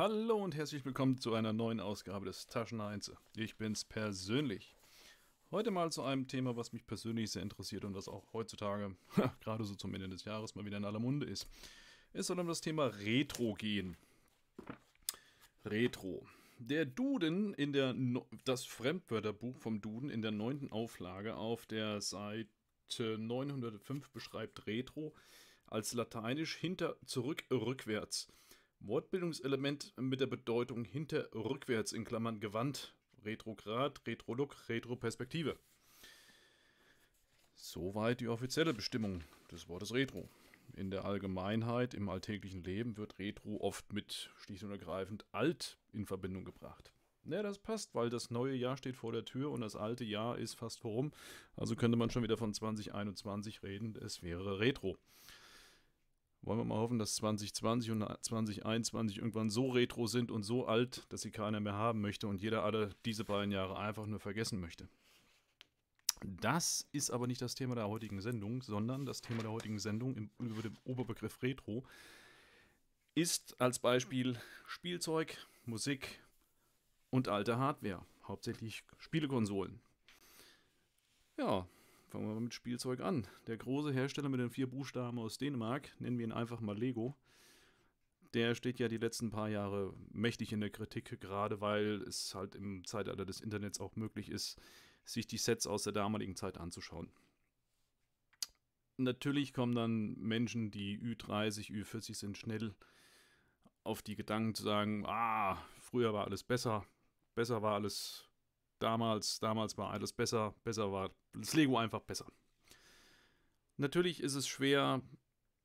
Hallo und herzlich willkommen zu einer neuen Ausgabe des Taschenheinze. Ich bin's persönlich. Heute mal zu einem Thema, was mich persönlich sehr interessiert und was auch heutzutage, gerade so zum Ende des Jahres, mal wieder in aller Munde ist. Es soll um das Thema Retro gehen. Retro. Der Duden in der, no das Fremdwörterbuch vom Duden in der neunten Auflage auf der Seite 905 beschreibt Retro als lateinisch hinter, zurück, rückwärts. Wortbildungselement mit der Bedeutung hinter rückwärts in Klammern gewandt, retrograd, retrolook, retroperspektive. Soweit die offizielle Bestimmung des Wortes retro. In der Allgemeinheit, im alltäglichen Leben wird retro oft mit schließlich und ergreifend alt in Verbindung gebracht. Ja, das passt, weil das neue Jahr steht vor der Tür und das alte Jahr ist fast vorum. Also könnte man schon wieder von 2021 reden, es wäre retro. Wollen wir mal hoffen, dass 2020 und 2021 irgendwann so retro sind und so alt, dass sie keiner mehr haben möchte und jeder alle diese beiden Jahre einfach nur vergessen möchte. Das ist aber nicht das Thema der heutigen Sendung, sondern das Thema der heutigen Sendung im, über den Oberbegriff Retro ist als Beispiel Spielzeug, Musik und alte Hardware, hauptsächlich Spielekonsolen. Ja, Fangen wir mal mit Spielzeug an. Der große Hersteller mit den vier Buchstaben aus Dänemark, nennen wir ihn einfach mal Lego, der steht ja die letzten paar Jahre mächtig in der Kritik, gerade weil es halt im Zeitalter des Internets auch möglich ist, sich die Sets aus der damaligen Zeit anzuschauen. Natürlich kommen dann Menschen, die Ü30, Ü40 sind, schnell auf die Gedanken zu sagen, ah, früher war alles besser, besser war alles damals, damals war alles besser, besser war das Lego einfach besser. Natürlich ist es schwer,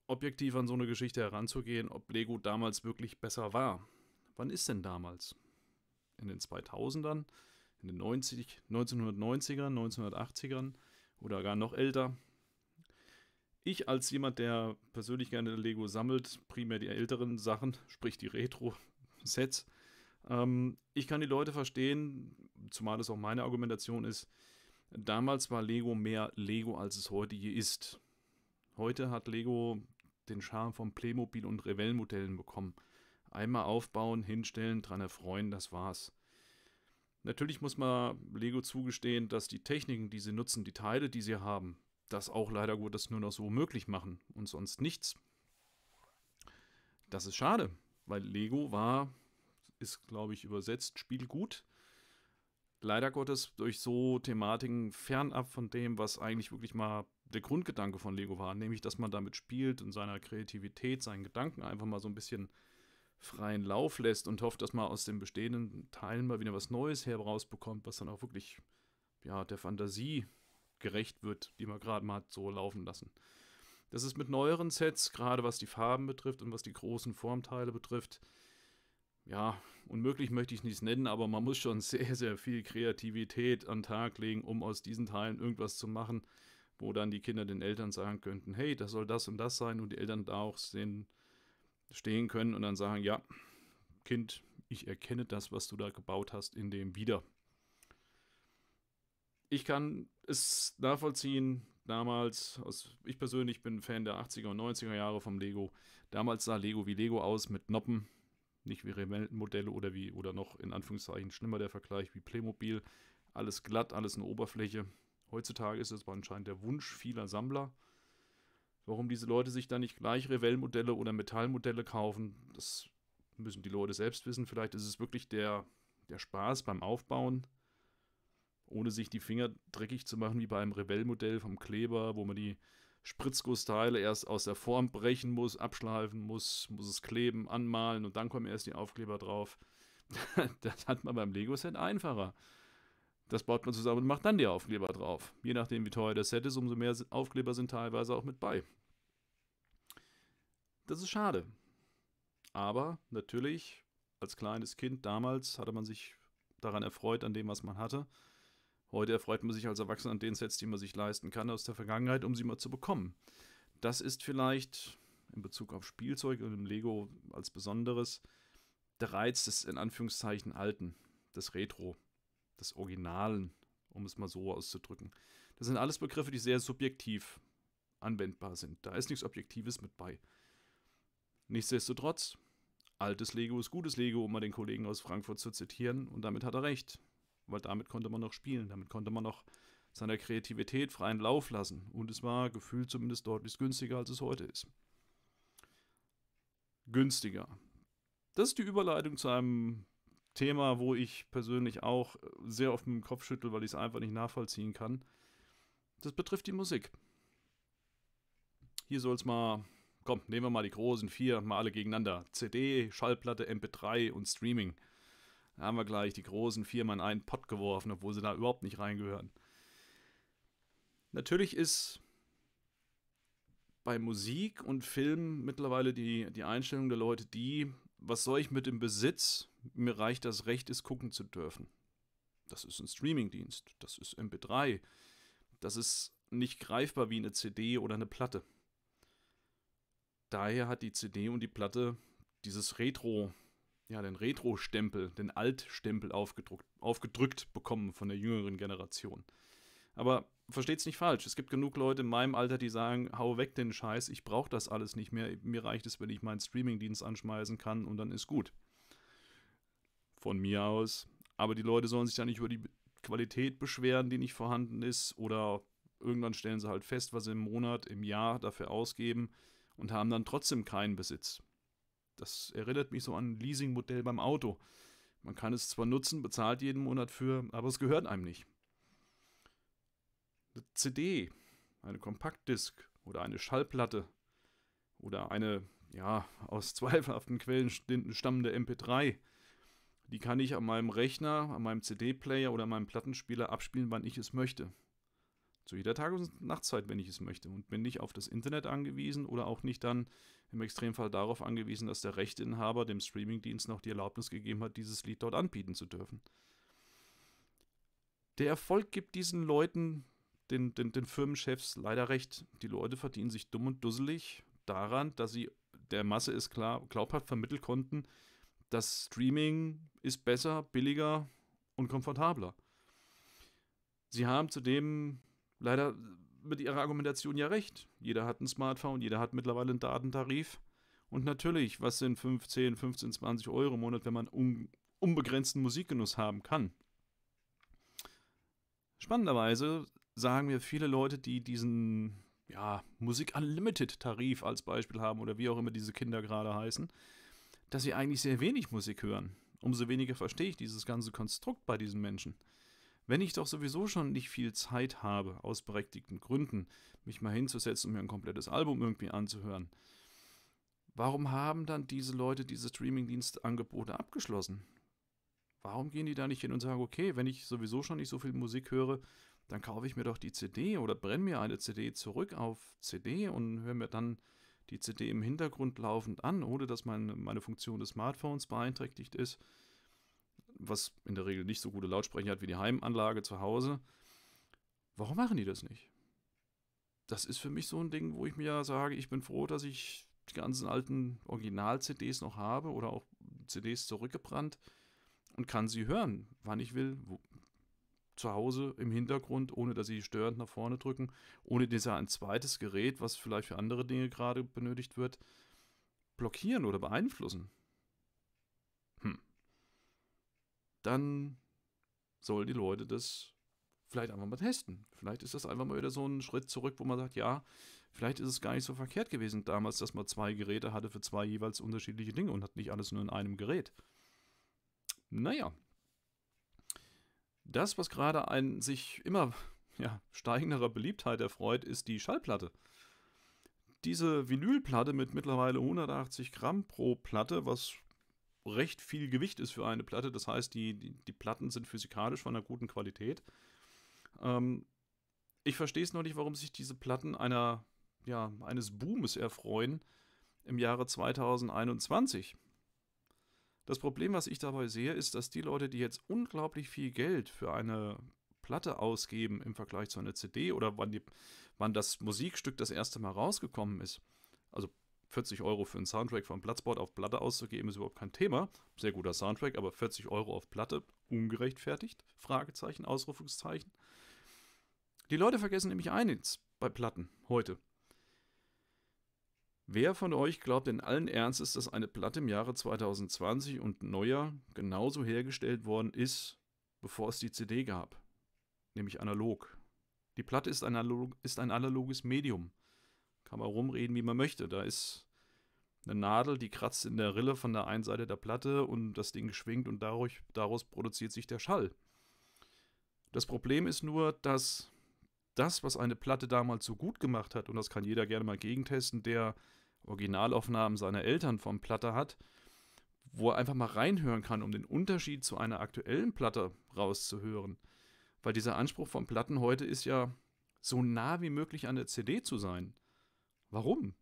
objektiv an so eine Geschichte heranzugehen, ob Lego damals wirklich besser war. Wann ist denn damals? In den 2000ern, in den 90, 1990ern, 1980ern oder gar noch älter? Ich als jemand, der persönlich gerne Lego sammelt, primär die älteren Sachen, sprich die Retro-Sets, ähm, ich kann die Leute verstehen, zumal es auch meine Argumentation ist, damals war Lego mehr Lego, als es heute je ist. Heute hat Lego den Charme von Playmobil und Revell-Modellen bekommen. Einmal aufbauen, hinstellen, dran erfreuen, das war's. Natürlich muss man Lego zugestehen, dass die Techniken, die sie nutzen, die Teile, die sie haben, das auch leider Gottes nur noch so möglich machen und sonst nichts. Das ist schade, weil Lego war, ist glaube ich übersetzt, Spielgut leider Gottes durch so Thematiken fernab von dem, was eigentlich wirklich mal der Grundgedanke von Lego war, nämlich dass man damit spielt und seiner Kreativität, seinen Gedanken einfach mal so ein bisschen freien Lauf lässt und hofft, dass man aus den bestehenden Teilen mal wieder was Neues herausbekommt, was dann auch wirklich ja, der Fantasie gerecht wird, die man gerade mal hat so laufen lassen. Das ist mit neueren Sets, gerade was die Farben betrifft und was die großen Formteile betrifft, ja, unmöglich möchte ich nicht nennen, aber man muss schon sehr, sehr viel Kreativität an den Tag legen, um aus diesen Teilen irgendwas zu machen, wo dann die Kinder den Eltern sagen könnten, hey, das soll das und das sein und die Eltern da auch sehen, stehen können und dann sagen, ja, Kind, ich erkenne das, was du da gebaut hast, in dem wieder. Ich kann es nachvollziehen, damals, aus, ich persönlich bin Fan der 80er und 90er Jahre vom Lego. Damals sah Lego wie Lego aus mit Noppen nicht wie Revell-Modelle oder wie, oder noch in Anführungszeichen schlimmer der Vergleich wie Playmobil. Alles glatt, alles eine Oberfläche. Heutzutage ist es aber anscheinend der Wunsch vieler Sammler. Warum diese Leute sich da nicht gleich Revell-Modelle oder Metallmodelle kaufen, das müssen die Leute selbst wissen. Vielleicht ist es wirklich der, der Spaß beim Aufbauen, ohne sich die Finger dreckig zu machen, wie bei einem Revell-Modell vom Kleber, wo man die Spritzgussteile erst aus der Form brechen muss, abschleifen muss, muss es kleben, anmalen und dann kommen erst die Aufkleber drauf. das hat man beim Lego-Set einfacher. Das baut man zusammen und macht dann die Aufkleber drauf. Je nachdem, wie teuer das Set ist, umso mehr Aufkleber sind teilweise auch mit bei. Das ist schade. Aber natürlich, als kleines Kind damals hatte man sich daran erfreut, an dem, was man hatte. Heute erfreut man sich als Erwachsener an den Sets, die man sich leisten kann aus der Vergangenheit, um sie mal zu bekommen. Das ist vielleicht in Bezug auf Spielzeug und im Lego als Besonderes der Reiz des in Anführungszeichen Alten, des Retro, des Originalen, um es mal so auszudrücken. Das sind alles Begriffe, die sehr subjektiv anwendbar sind. Da ist nichts Objektives mit bei. Nichtsdestotrotz, altes Lego ist gutes Lego, um mal den Kollegen aus Frankfurt zu zitieren, und damit hat er recht weil damit konnte man noch spielen, damit konnte man noch seiner Kreativität freien Lauf lassen und es war gefühlt zumindest deutlich günstiger, als es heute ist. Günstiger. Das ist die Überleitung zu einem Thema, wo ich persönlich auch sehr oft den Kopf schüttel, weil ich es einfach nicht nachvollziehen kann. Das betrifft die Musik. Hier soll es mal, komm, nehmen wir mal die großen vier, mal alle gegeneinander. CD, Schallplatte, MP3 und Streaming haben wir gleich die großen Firmen in einen Pott geworfen, obwohl sie da überhaupt nicht reingehören. Natürlich ist bei Musik und Film mittlerweile die, die Einstellung der Leute die, was soll ich mit dem Besitz? Mir reicht das Recht, es gucken zu dürfen. Das ist ein Streamingdienst, das ist MP3, das ist nicht greifbar wie eine CD oder eine Platte. Daher hat die CD und die Platte dieses Retro, ja, den Retro-Stempel, den Alt-Stempel aufgedruckt, aufgedrückt bekommen von der jüngeren Generation. Aber versteht's nicht falsch, es gibt genug Leute in meinem Alter, die sagen, hau weg den Scheiß, ich brauche das alles nicht mehr, mir reicht es, wenn ich meinen Streamingdienst anschmeißen kann und dann ist gut. Von mir aus. Aber die Leute sollen sich da nicht über die Qualität beschweren, die nicht vorhanden ist oder irgendwann stellen sie halt fest, was sie im Monat, im Jahr dafür ausgeben und haben dann trotzdem keinen Besitz. Das erinnert mich so an ein Leasingmodell beim Auto. Man kann es zwar nutzen, bezahlt jeden Monat für, aber es gehört einem nicht. Eine CD, eine Kompaktdisk oder eine Schallplatte oder eine, ja, aus zweifelhaften Quellen stammende MP3. Die kann ich an meinem Rechner, an meinem CD-Player oder an meinem Plattenspieler abspielen, wann ich es möchte zu jeder Tages- und Nachtzeit, wenn ich es möchte und bin nicht auf das Internet angewiesen oder auch nicht dann im Extremfall darauf angewiesen, dass der Rechteinhaber dem Streamingdienst noch die Erlaubnis gegeben hat, dieses Lied dort anbieten zu dürfen. Der Erfolg gibt diesen Leuten, den, den, den Firmenchefs, leider recht. Die Leute verdienen sich dumm und dusselig daran, dass sie der Masse ist klar, glaubhaft vermitteln konnten, dass Streaming ist besser, billiger und komfortabler. Sie haben zudem leider mit ihrer Argumentation ja recht. Jeder hat ein Smartphone, jeder hat mittlerweile einen Datentarif. Und natürlich, was sind 15, 15, 20 Euro im Monat, wenn man un unbegrenzten Musikgenuss haben kann? Spannenderweise sagen mir viele Leute, die diesen ja, Musik Unlimited Tarif als Beispiel haben oder wie auch immer diese Kinder gerade heißen, dass sie eigentlich sehr wenig Musik hören. Umso weniger verstehe ich dieses ganze Konstrukt bei diesen Menschen. Wenn ich doch sowieso schon nicht viel Zeit habe, aus berechtigten Gründen, mich mal hinzusetzen und mir ein komplettes Album irgendwie anzuhören, warum haben dann diese Leute diese Streamingdienstangebote abgeschlossen? Warum gehen die da nicht hin und sagen, okay, wenn ich sowieso schon nicht so viel Musik höre, dann kaufe ich mir doch die CD oder brenne mir eine CD zurück auf CD und höre mir dann die CD im Hintergrund laufend an, ohne dass meine, meine Funktion des Smartphones beeinträchtigt ist was in der Regel nicht so gute Lautsprecher hat wie die Heimanlage zu Hause. Warum machen die das nicht? Das ist für mich so ein Ding, wo ich mir ja sage, ich bin froh, dass ich die ganzen alten Original-CDs noch habe oder auch CDs zurückgebrannt und kann sie hören, wann ich will, wo, zu Hause im Hintergrund, ohne dass sie störend nach vorne drücken, ohne dass ein zweites Gerät, was vielleicht für andere Dinge gerade benötigt wird, blockieren oder beeinflussen. dann sollen die Leute das vielleicht einfach mal testen. Vielleicht ist das einfach mal wieder so ein Schritt zurück, wo man sagt, ja, vielleicht ist es gar nicht so verkehrt gewesen damals, dass man zwei Geräte hatte für zwei jeweils unterschiedliche Dinge und hat nicht alles nur in einem Gerät. Naja. Das, was gerade ein sich immer ja, steigenderer Beliebtheit erfreut, ist die Schallplatte. Diese Vinylplatte mit mittlerweile 180 Gramm pro Platte, was recht viel Gewicht ist für eine Platte. Das heißt, die, die, die Platten sind physikalisch von einer guten Qualität. Ähm, ich verstehe es noch nicht, warum sich diese Platten einer, ja, eines Boomes erfreuen im Jahre 2021. Das Problem, was ich dabei sehe, ist, dass die Leute, die jetzt unglaublich viel Geld für eine Platte ausgeben im Vergleich zu einer CD oder wann, die, wann das Musikstück das erste Mal rausgekommen ist, also 40 Euro für einen Soundtrack von Bloodsport auf Platte auszugeben, ist überhaupt kein Thema. Sehr guter Soundtrack, aber 40 Euro auf Platte, ungerechtfertigt? Fragezeichen, Ausrufungszeichen. Die Leute vergessen nämlich eines bei Platten heute. Wer von euch glaubt in allen Ernstes, dass eine Platte im Jahre 2020 und neuer genauso hergestellt worden ist, bevor es die CD gab? Nämlich analog. Die Platte ist ein, analog, ist ein analoges Medium. Kann man rumreden, wie man möchte. Da ist eine Nadel, die kratzt in der Rille von der einen Seite der Platte und das Ding schwingt und daraus, daraus produziert sich der Schall. Das Problem ist nur, dass das, was eine Platte damals so gut gemacht hat, und das kann jeder gerne mal gegentesten, der Originalaufnahmen seiner Eltern vom Platte hat, wo er einfach mal reinhören kann, um den Unterschied zu einer aktuellen Platte rauszuhören. Weil dieser Anspruch von Platten heute ist ja, so nah wie möglich an der CD zu sein. Warum?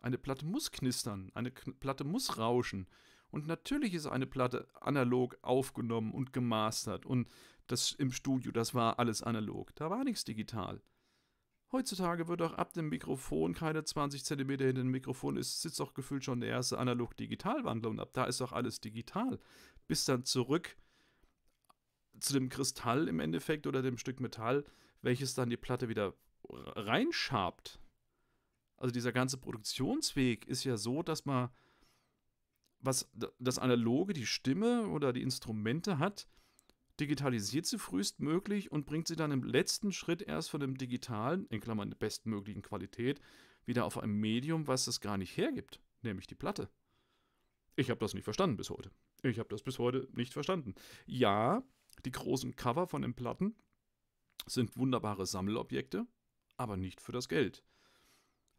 Eine Platte muss knistern, eine K Platte muss rauschen. Und natürlich ist eine Platte analog aufgenommen und gemastert. Und das im Studio, das war alles analog. Da war nichts digital. Heutzutage wird auch ab dem Mikrofon keine 20 cm hinter dem Mikrofon ist, sitzt auch gefühlt schon der erste analog digital wandel und ab da ist auch alles digital. Bis dann zurück zu dem Kristall im Endeffekt oder dem Stück Metall, welches dann die Platte wieder reinschabt. Also dieser ganze Produktionsweg ist ja so, dass man was das Analoge, die Stimme oder die Instrumente hat, digitalisiert sie frühestmöglich und bringt sie dann im letzten Schritt erst von dem digitalen, in Klammern der bestmöglichen Qualität, wieder auf ein Medium, was es gar nicht hergibt, nämlich die Platte. Ich habe das nicht verstanden bis heute. Ich habe das bis heute nicht verstanden. Ja, die großen Cover von den Platten sind wunderbare Sammelobjekte, aber nicht für das Geld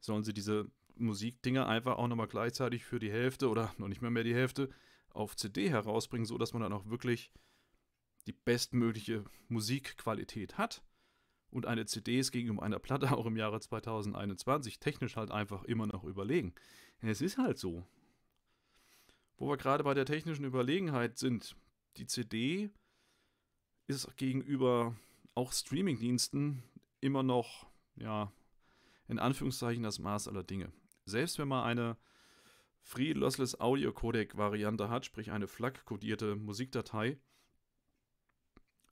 sollen sie diese Musikdinger einfach auch nochmal gleichzeitig für die Hälfte oder noch nicht mehr mehr die Hälfte auf CD herausbringen, sodass man dann auch wirklich die bestmögliche Musikqualität hat und eine CD ist gegenüber einer Platte auch im Jahre 2021 technisch halt einfach immer noch überlegen. Es ist halt so. Wo wir gerade bei der technischen Überlegenheit sind, die CD ist gegenüber auch Streamingdiensten immer noch ja, in Anführungszeichen das Maß aller Dinge. Selbst wenn man eine Free Lossless Audio Codec Variante hat, sprich eine FLAC-kodierte Musikdatei,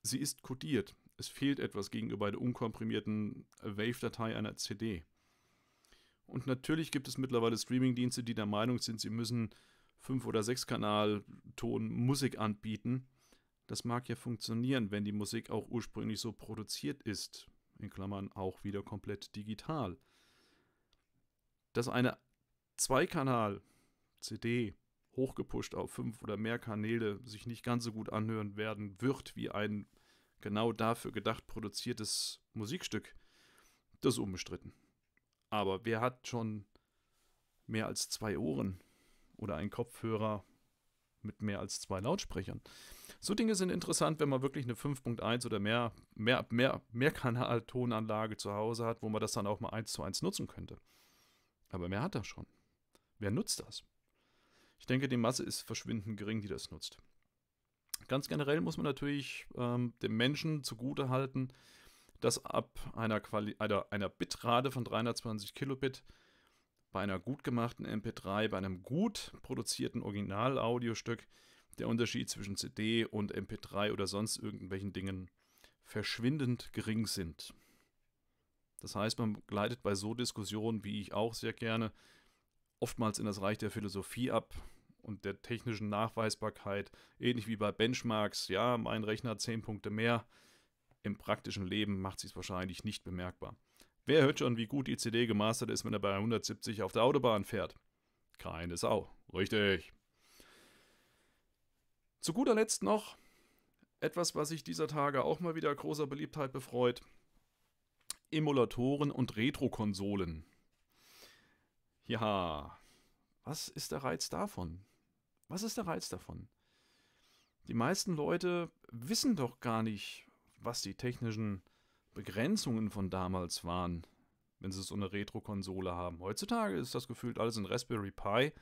sie ist kodiert. Es fehlt etwas gegenüber der unkomprimierten Wave-Datei einer CD. Und natürlich gibt es mittlerweile Streamingdienste, die der Meinung sind, sie müssen 5 oder 6 Kanal Ton Musik anbieten. Das mag ja funktionieren, wenn die Musik auch ursprünglich so produziert ist in Klammern auch wieder komplett digital. Dass eine Zweikanal-CD hochgepusht auf fünf oder mehr Kanäle sich nicht ganz so gut anhören werden wird wie ein genau dafür gedacht produziertes Musikstück, das ist unbestritten. Aber wer hat schon mehr als zwei Ohren oder einen Kopfhörer mit mehr als zwei Lautsprechern? So Dinge sind interessant, wenn man wirklich eine 5.1 oder mehr, mehr, mehr, mehr Kanal-Tonanlage zu Hause hat, wo man das dann auch mal eins zu eins nutzen könnte. Aber wer hat das schon? Wer nutzt das? Ich denke, die Masse ist verschwindend gering, die das nutzt. Ganz generell muss man natürlich ähm, dem Menschen zugutehalten, dass ab einer, Quali einer, einer Bitrate von 320 Kilobit bei einer gut gemachten MP3, bei einem gut produzierten Original-Audiostück der Unterschied zwischen CD und MP3 oder sonst irgendwelchen Dingen verschwindend gering sind. Das heißt, man gleitet bei so Diskussionen, wie ich auch sehr gerne, oftmals in das Reich der Philosophie ab und der technischen Nachweisbarkeit, ähnlich wie bei Benchmarks. Ja, mein Rechner hat 10 Punkte mehr. Im praktischen Leben macht es sich wahrscheinlich nicht bemerkbar. Wer hört schon, wie gut die CD gemastert ist, wenn er bei 170 auf der Autobahn fährt? Keine Sau. Richtig. Zu guter Letzt noch etwas, was sich dieser Tage auch mal wieder großer Beliebtheit befreut. Emulatoren und Retro-Konsolen. Ja, was ist der Reiz davon? Was ist der Reiz davon? Die meisten Leute wissen doch gar nicht, was die technischen Begrenzungen von damals waren, wenn sie so eine Retro-Konsole haben. Heutzutage ist das gefühlt alles ein Raspberry Pi,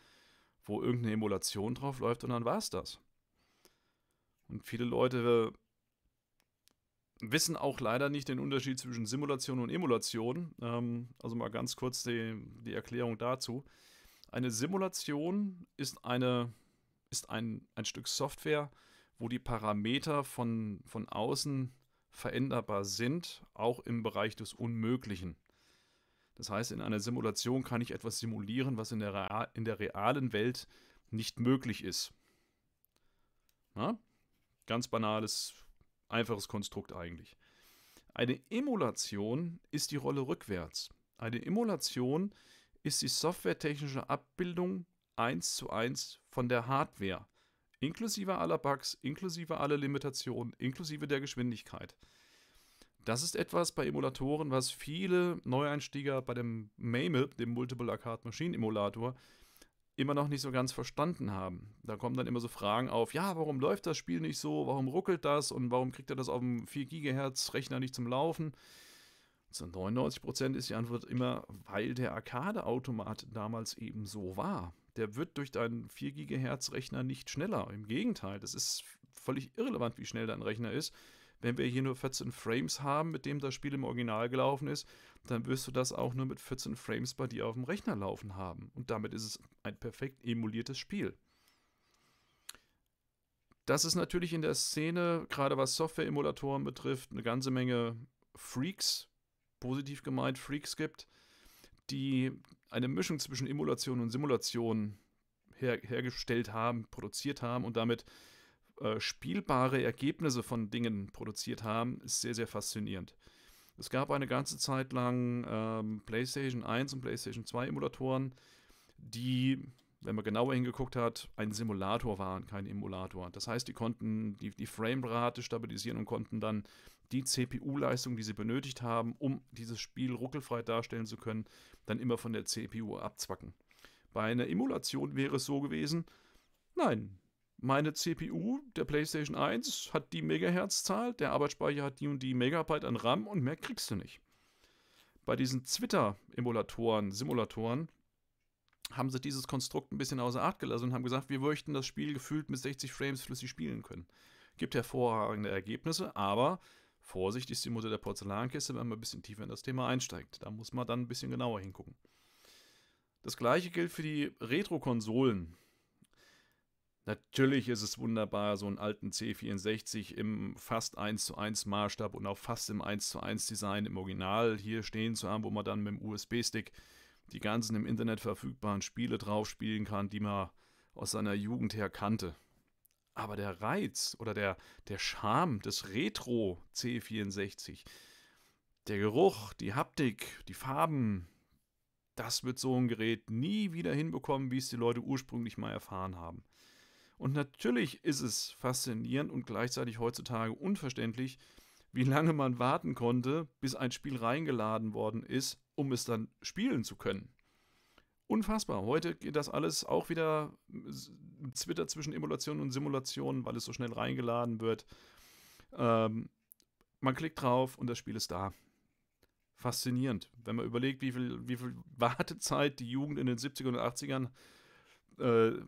wo irgendeine Emulation drauf läuft und dann war es das. Und viele Leute äh, wissen auch leider nicht den Unterschied zwischen Simulation und Emulation. Ähm, also mal ganz kurz die, die Erklärung dazu. Eine Simulation ist, eine, ist ein, ein Stück Software, wo die Parameter von, von außen veränderbar sind, auch im Bereich des Unmöglichen. Das heißt, in einer Simulation kann ich etwas simulieren, was in der, Real, in der realen Welt nicht möglich ist. Na? Ganz banales, einfaches Konstrukt eigentlich. Eine Emulation ist die Rolle rückwärts. Eine Emulation ist die softwaretechnische Abbildung eins zu eins von der Hardware, inklusive aller Bugs, inklusive aller Limitationen, inklusive der Geschwindigkeit. Das ist etwas bei Emulatoren, was viele Neueinstieger bei dem MAME, dem Multiple Arcade Machine Emulator, immer noch nicht so ganz verstanden haben. Da kommen dann immer so Fragen auf, ja, warum läuft das Spiel nicht so, warum ruckelt das und warum kriegt er das auf dem 4 GHz Rechner nicht zum Laufen? Zu 99% ist die Antwort immer, weil der Arcade-Automat damals eben so war. Der wird durch deinen 4 GHz Rechner nicht schneller. Im Gegenteil, das ist völlig irrelevant, wie schnell dein Rechner ist. Wenn wir hier nur 14 Frames haben, mit dem das Spiel im Original gelaufen ist, dann wirst du das auch nur mit 14 Frames bei dir auf dem Rechner laufen haben. Und damit ist es ein perfekt emuliertes Spiel. Das ist natürlich in der Szene, gerade was Software-Emulatoren betrifft, eine ganze Menge Freaks, positiv gemeint Freaks gibt, die eine Mischung zwischen Emulation und Simulation her hergestellt haben, produziert haben und damit äh, spielbare Ergebnisse von Dingen produziert haben, ist sehr, sehr faszinierend. Es gab eine ganze Zeit lang ähm, PlayStation 1 und PlayStation 2 Emulatoren, die, wenn man genauer hingeguckt hat, ein Simulator waren, kein Emulator. Das heißt, die konnten die, die Framerate stabilisieren und konnten dann die CPU-Leistung, die sie benötigt haben, um dieses Spiel ruckelfrei darstellen zu können, dann immer von der CPU abzwacken. Bei einer Emulation wäre es so gewesen, nein, meine CPU der PlayStation 1 hat die Megahertz-Zahl, der Arbeitsspeicher hat die und die Megabyte an RAM und mehr kriegst du nicht. Bei diesen Twitter-Emulatoren, Simulatoren, haben sie dieses Konstrukt ein bisschen außer Acht gelassen und haben gesagt, wir möchten das Spiel gefühlt mit 60 Frames flüssig spielen können. Gibt hervorragende Ergebnisse, aber Vorsicht ist die Mutter der Porzellankiste, wenn man ein bisschen tiefer in das Thema einsteigt. Da muss man dann ein bisschen genauer hingucken. Das gleiche gilt für die Retro-Konsolen. Natürlich ist es wunderbar, so einen alten C64 im fast 1 zu 1 Maßstab und auch fast im 1 zu 1 Design im Original hier stehen zu haben, wo man dann mit dem USB-Stick die ganzen im Internet verfügbaren Spiele drauf spielen kann, die man aus seiner Jugend her kannte. Aber der Reiz oder der, der Charme des Retro C64, der Geruch, die Haptik, die Farben, das wird so ein Gerät nie wieder hinbekommen, wie es die Leute ursprünglich mal erfahren haben. Und natürlich ist es faszinierend und gleichzeitig heutzutage unverständlich, wie lange man warten konnte, bis ein Spiel reingeladen worden ist, um es dann spielen zu können. Unfassbar. Heute geht das alles auch wieder Twitter zwischen Emulationen und Simulationen, weil es so schnell reingeladen wird. Ähm, man klickt drauf und das Spiel ist da. Faszinierend, wenn man überlegt, wie viel, wie viel Wartezeit die Jugend in den 70ern und 80ern äh,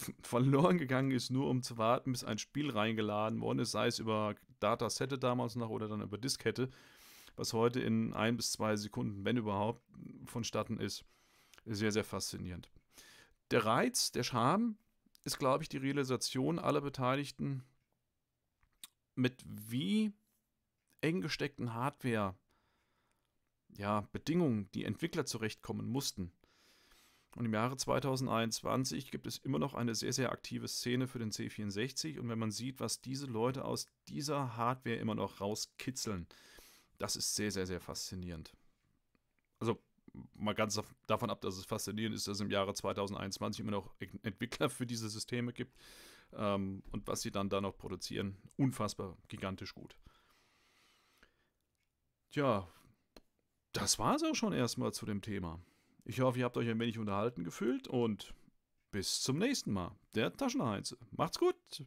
verloren gegangen ist, nur um zu warten, bis ein Spiel reingeladen worden ist, sei es über Datasette damals noch oder dann über Diskette, was heute in ein bis zwei Sekunden, wenn überhaupt, vonstatten ist. Sehr, sehr faszinierend. Der Reiz, der Charme ist, glaube ich, die Realisation aller Beteiligten, mit wie eng gesteckten Hardware, ja, Bedingungen die Entwickler zurechtkommen mussten und im Jahre 2021 gibt es immer noch eine sehr, sehr aktive Szene für den C64. Und wenn man sieht, was diese Leute aus dieser Hardware immer noch rauskitzeln, das ist sehr, sehr, sehr faszinierend. Also mal ganz davon ab, dass es faszinierend ist, dass es im Jahre 2021 immer noch Entwickler für diese Systeme gibt ähm, und was sie dann da noch produzieren, unfassbar gigantisch gut. Tja, das war es auch schon erstmal zu dem Thema. Ich hoffe, ihr habt euch ein wenig unterhalten gefühlt und bis zum nächsten Mal. Der Taschenheinze. Macht's gut.